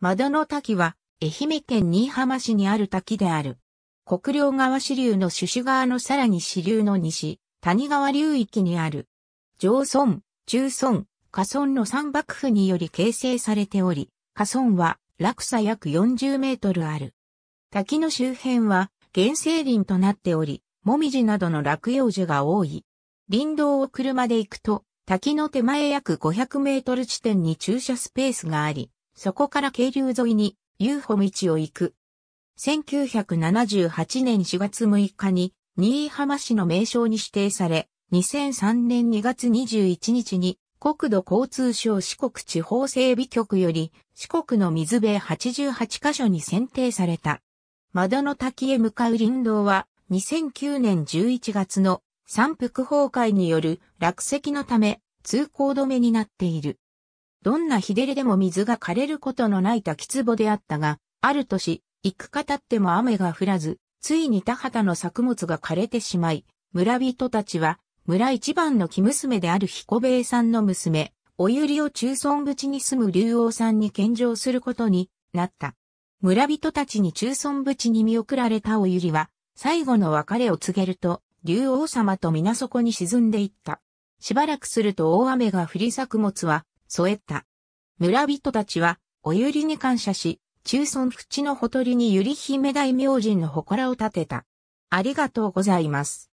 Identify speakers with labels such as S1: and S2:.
S1: 窓の滝は、愛媛県新居浜市にある滝である。国領川支流の種子川のさらに支流の西、谷川流域にある。上村、中村、下村の三幕府により形成されており、下村は落差約40メートルある。滝の周辺は原生林となっており、もみじなどの落葉樹が多い。林道を車で行くと、滝の手前約500メートル地点に駐車スペースがあり、そこから渓流沿いに UFO 道を行く。1978年4月6日に新居浜市の名称に指定され、2003年2月21日に国土交通省四国地方整備局より四国の水辺88カ所に選定された。窓の滝へ向かう林道は2009年11月の山腹崩壊による落石のため通行止めになっている。どんな日照りでも水が枯れることのない滝壺であったが、ある年、幾日経っても雨が降らず、ついに田畑の作物が枯れてしまい、村人たちは、村一番の木娘である彦兵衛さんの娘、おゆりを中村口に住む竜王さんに献上することになった。村人たちに中村口に見送られたおゆりは、最後の別れを告げると、竜王様と皆底に沈んでいった。しばらくすると大雨が降り作物は添えた。村人たちは、おゆりに感謝し、中村淵のほとりにゆり姫大明神の祠を建てた。あ
S2: りがとうございます。